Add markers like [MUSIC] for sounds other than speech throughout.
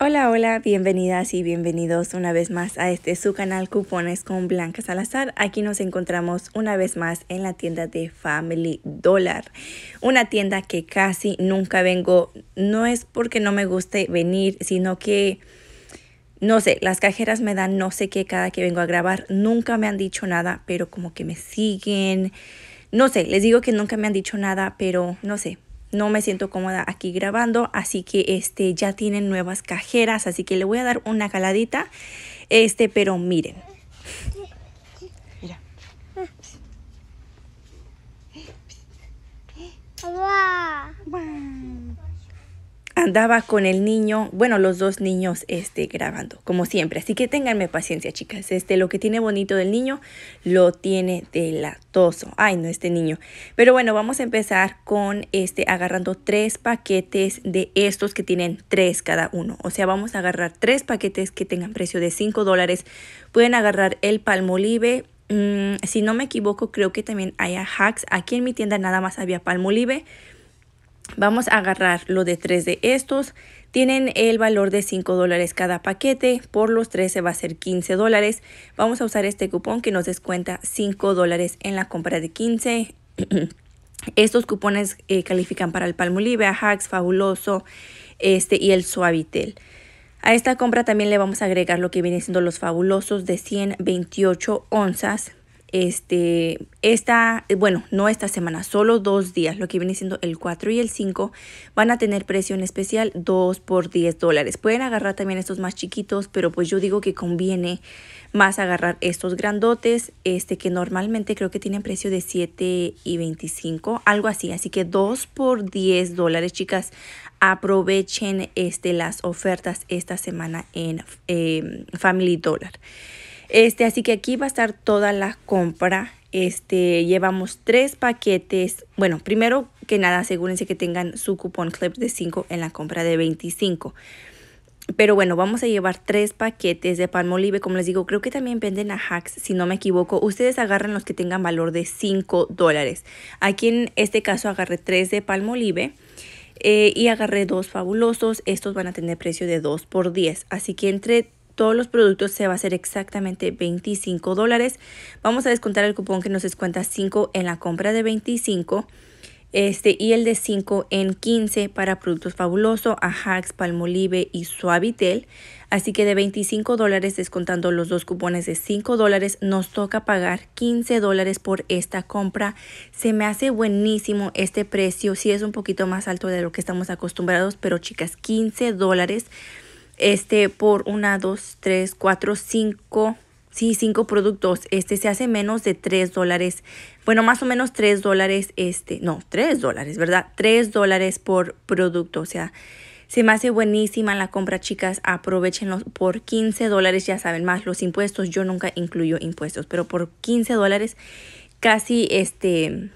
Hola, hola, bienvenidas y bienvenidos una vez más a este su canal Cupones con Blanca Salazar. Aquí nos encontramos una vez más en la tienda de Family Dollar, una tienda que casi nunca vengo. No es porque no me guste venir, sino que no sé, las cajeras me dan no sé qué cada que vengo a grabar. Nunca me han dicho nada, pero como que me siguen. No sé, les digo que nunca me han dicho nada, pero no sé, no me siento cómoda aquí grabando, así que este, ya tienen nuevas cajeras, así que le voy a dar una caladita, este, pero miren. andaba con el niño, bueno, los dos niños este, grabando, como siempre. Así que tenganme paciencia, chicas. Este, lo que tiene bonito del niño, lo tiene delatoso. Ay, no, este niño. Pero bueno, vamos a empezar con este, agarrando tres paquetes de estos que tienen tres cada uno. O sea, vamos a agarrar tres paquetes que tengan precio de 5 dólares. Pueden agarrar el palmolive. Mm, si no me equivoco, creo que también hay hacks. Aquí en mi tienda nada más había palmolive. Vamos a agarrar lo de tres de estos. Tienen el valor de 5 dólares cada paquete. Por los 13 va a ser 15 dólares. Vamos a usar este cupón que nos descuenta 5 dólares en la compra de 15. [CLEARS THROAT] Estos cupones eh, califican para el Palmolive, Hacks, Fabuloso este, y el Suavitel. A esta compra también le vamos a agregar lo que viene siendo los fabulosos de 128 onzas este, esta, bueno, no esta semana, solo dos días, lo que viene siendo el 4 y el 5, van a tener precio en especial 2 por 10 dólares. Pueden agarrar también estos más chiquitos, pero pues yo digo que conviene más agarrar estos grandotes, este que normalmente creo que tienen precio de 7 y 25, algo así. Así que 2 por 10 dólares, chicas, aprovechen este, las ofertas esta semana en eh, Family Dollar. Este, así que aquí va a estar toda la compra. Este, llevamos tres paquetes. Bueno, primero que nada, asegúrense que tengan su cupón clip de 5 en la compra de 25. Pero bueno, vamos a llevar tres paquetes de palmolive. Como les digo, creo que también venden a hacks, si no me equivoco. Ustedes agarran los que tengan valor de 5 dólares. Aquí en este caso agarré tres de palmolive. Eh, y agarré dos fabulosos. Estos van a tener precio de 2 por 10. Así que entre todos los productos se va a hacer exactamente 25 Vamos a descontar el cupón que nos descuenta 5 en la compra de 25 este, y el de 5 en 15 para productos fabuloso, Ajax, Palmolive y Suavitel. Así que de 25 descontando los dos cupones de 5 nos toca pagar 15 por esta compra. Se me hace buenísimo este precio, Si es un poquito más alto de lo que estamos acostumbrados, pero chicas, 15 dólares este por una, dos, tres, cuatro, cinco, sí, cinco productos. Este se hace menos de tres dólares. Bueno, más o menos tres dólares, este, no, tres dólares, ¿verdad? Tres dólares por producto. O sea, se me hace buenísima la compra, chicas. Aprovechenlo por 15 dólares, ya saben, más los impuestos. Yo nunca incluyo impuestos, pero por 15 dólares casi este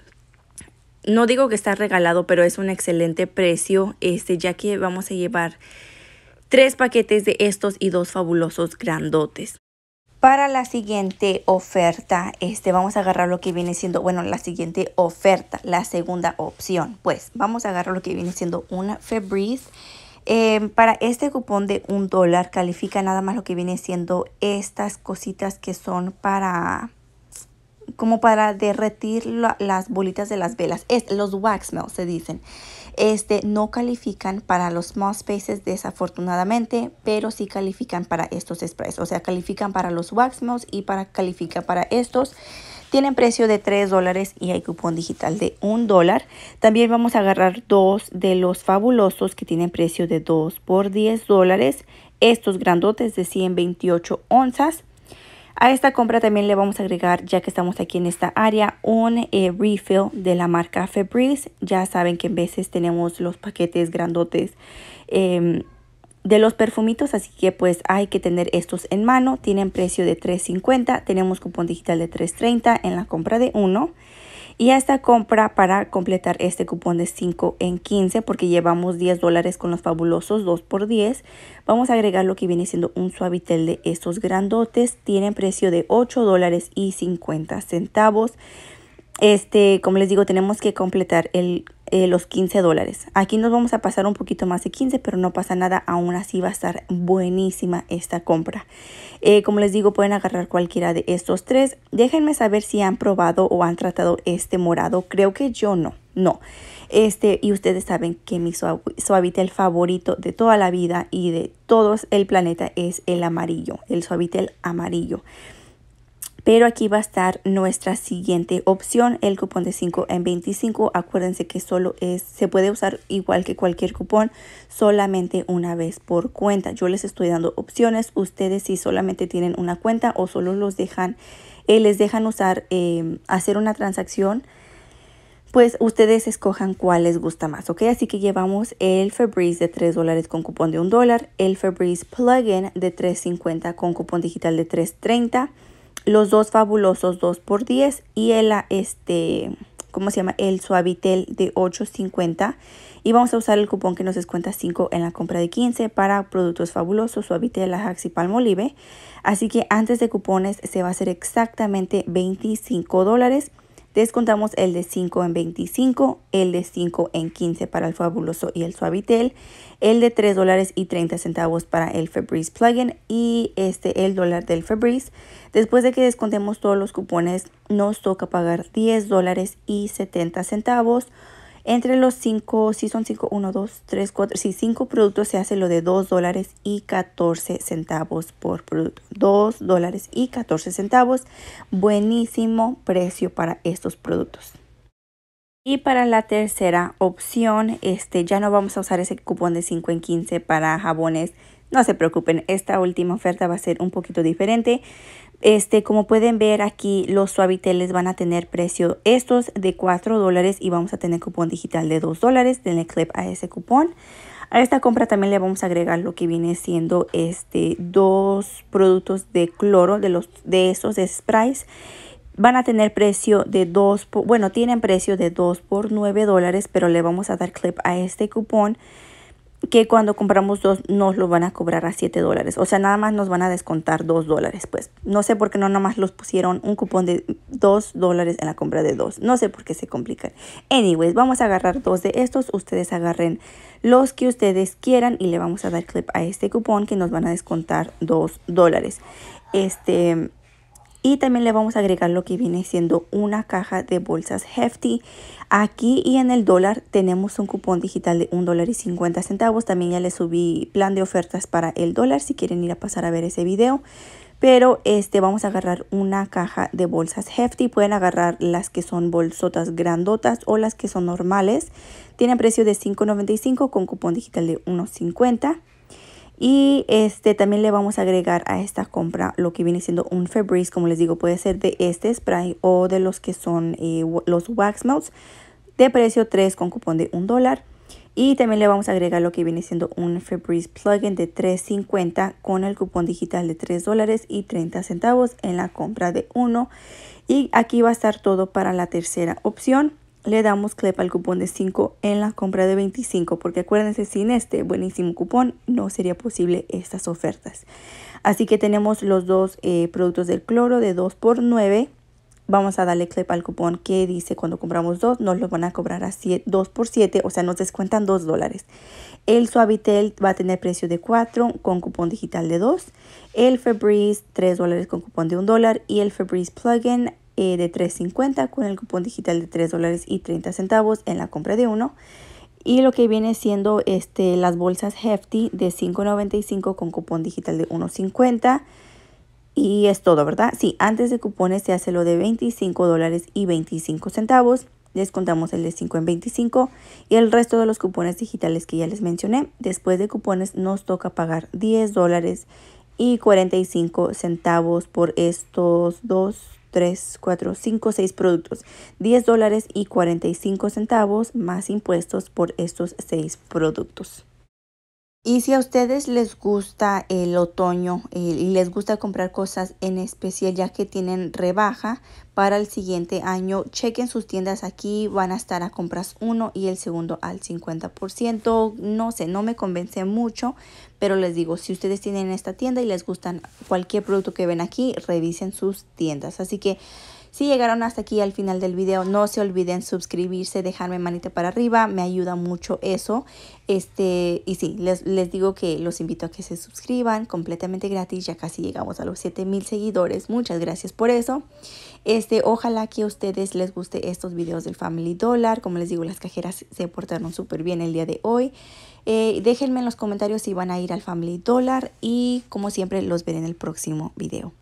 no digo que está regalado, pero es un excelente precio, este, ya que vamos a llevar tres paquetes de estos y dos fabulosos grandotes. Para la siguiente oferta, este, vamos a agarrar lo que viene siendo, bueno, la siguiente oferta, la segunda opción. Pues vamos a agarrar lo que viene siendo una Febreze. Eh, para este cupón de un dólar califica nada más lo que viene siendo estas cositas que son para como para derretir las bolitas de las velas. Es, los wax melts se dicen este, no califican para los small spaces desafortunadamente, pero sí califican para estos sprays. O sea, califican para los wax y para, califica para estos. Tienen precio de 3 dólares y hay cupón digital de 1 dólar. También vamos a agarrar dos de los fabulosos que tienen precio de 2 por 10 dólares. Estos grandotes de 128 onzas. A esta compra también le vamos a agregar, ya que estamos aquí en esta área, un eh, refill de la marca Febreze. Ya saben que en veces tenemos los paquetes grandotes em, de los perfumitos, así que pues hay que tener estos en mano. Tienen precio de $3.50, tenemos cupón digital de $3.30 en la compra de uno. Y a esta compra para completar este cupón de 5 en 15 porque llevamos 10 dólares con los fabulosos 2 por 10. Vamos a agregar lo que viene siendo un suavitel de estos grandotes. Tienen precio de 8 dólares y 50 centavos. Este, como les digo, tenemos que completar el eh, los 15 dólares. Aquí nos vamos a pasar un poquito más de 15, pero no pasa nada, aún así va a estar buenísima esta compra. Eh, como les digo, pueden agarrar cualquiera de estos tres. Déjenme saber si han probado o han tratado este morado. Creo que yo no, no. Este, y ustedes saben que mi suavitel favorito de toda la vida y de todo el planeta es el amarillo, el suavitel amarillo. Pero aquí va a estar nuestra siguiente opción, el cupón de 5 en 25. Acuérdense que solo es, se puede usar igual que cualquier cupón, solamente una vez por cuenta. Yo les estoy dando opciones, ustedes si solamente tienen una cuenta o solo los dejan, eh, les dejan usar, em, hacer una transacción, pues ustedes escojan cuál les gusta más, ¿ok? Así que llevamos el Febreze de 3 dólares con cupón de 1 dólar, el Febreze Plugin de 3.50 con cupón digital de 3.30 los dos fabulosos 2 x 10 y el este ¿cómo se llama? el suavitel de 8.50 y vamos a usar el cupón que nos descuenta 5 en la compra de 15 para productos fabulosos suavitel, Ajax y palmolive así que antes de cupones se va a hacer exactamente 25 dólares Descontamos el de 5 en 25, el de 5 en 15 para el Fabuloso y el Suavitel, el de 3 dólares y 30 centavos para el Febreze Plugin y este el dólar del Febreze. Después de que descontemos todos los cupones, nos toca pagar 10 dólares y 70 centavos entre los 5, si son 5, 1, 2, 3, 4, si 5 productos se hace lo de 2 dólares y 14 centavos por producto. 2 dólares y 14 centavos. Buenísimo precio para estos productos. Y para la tercera opción, este, ya no vamos a usar ese cupón de 5 en 15 para jabones no se preocupen, esta última oferta va a ser un poquito diferente. Este, como pueden ver aquí, los suaviteles van a tener precio estos de 4 dólares y vamos a tener cupón digital de 2 dólares. Denle clip a ese cupón. A esta compra también le vamos a agregar lo que viene siendo este dos productos de cloro de los de esos de Van a tener precio de 2, bueno, tienen precio de 2 por 9 dólares, pero le vamos a dar clip a este cupón que cuando compramos dos nos lo van a cobrar a 7 dólares. O sea, nada más nos van a descontar 2 dólares. Pues no sé por qué no nada más los pusieron un cupón de 2 dólares en la compra de dos. No sé por qué se complican. Anyways, vamos a agarrar dos de estos. Ustedes agarren los que ustedes quieran y le vamos a dar clip a este cupón que nos van a descontar 2 dólares. Este y también le vamos a agregar lo que viene siendo una caja de bolsas Hefty. Aquí y en el dólar tenemos un cupón digital de $1.50. dólar y centavos. También ya les subí plan de ofertas para el dólar si quieren ir a pasar a ver ese video. Pero este vamos a agarrar una caja de bolsas Hefty. Pueden agarrar las que son bolsotas grandotas o las que son normales. Tienen precio de $5.95 con cupón digital de $1.50. Y este también le vamos a agregar a esta compra lo que viene siendo un Febreze, como les digo, puede ser de este spray o de los que son eh, los Wax Melts de precio 3 con cupón de 1 dólar. Y también le vamos a agregar lo que viene siendo un Febreze plugin de 3.50 con el cupón digital de 3 dólares y 30 centavos en la compra de uno. Y aquí va a estar todo para la tercera opción le damos clip al cupón de 5 en la compra de 25, porque acuérdense, sin este buenísimo cupón no sería posible estas ofertas. Así que tenemos los dos eh, productos del cloro de 2 por 9. Vamos a darle clip al cupón que dice cuando compramos dos, nos lo van a cobrar a 7, 2 x 7, o sea, nos descuentan 2 dólares. El Suavitel va a tener precio de 4 con cupón digital de 2. El Febreze 3 dólares con cupón de 1 dólar. Y el Febreze Plugin eh, de 3.50 con el cupón digital de 3 dólares y 30 centavos en la compra de uno. Y lo que viene siendo este, las bolsas Hefty de 5.95 con cupón digital de 1.50. Y es todo, ¿verdad? Sí, antes de cupones se hace lo de 25 dólares y 25 centavos. Descontamos el de 5 en 25 y el resto de los cupones digitales que ya les mencioné. Después de cupones nos toca pagar 10 dólares y 45 centavos por estos dos 3, 4, 5, 6 productos. 10 dólares y 45 centavos más impuestos por estos 6 productos. Y si a ustedes les gusta el otoño eh, y les gusta comprar cosas en especial ya que tienen rebaja para el siguiente año, chequen sus tiendas aquí, van a estar a compras uno y el segundo al 50%. No sé, no me convence mucho, pero les digo, si ustedes tienen esta tienda y les gustan cualquier producto que ven aquí, revisen sus tiendas. Así que si llegaron hasta aquí al final del video, no se olviden suscribirse, dejarme manita para arriba, me ayuda mucho eso. Este, y sí, les, les digo que los invito a que se suscriban completamente gratis, ya casi llegamos a los 7000 seguidores. Muchas gracias por eso. Este, ojalá que a ustedes les guste estos videos del Family Dollar. Como les digo, las cajeras se portaron súper bien el día de hoy. Eh, déjenme en los comentarios si van a ir al Family Dollar y como siempre los veré en el próximo video.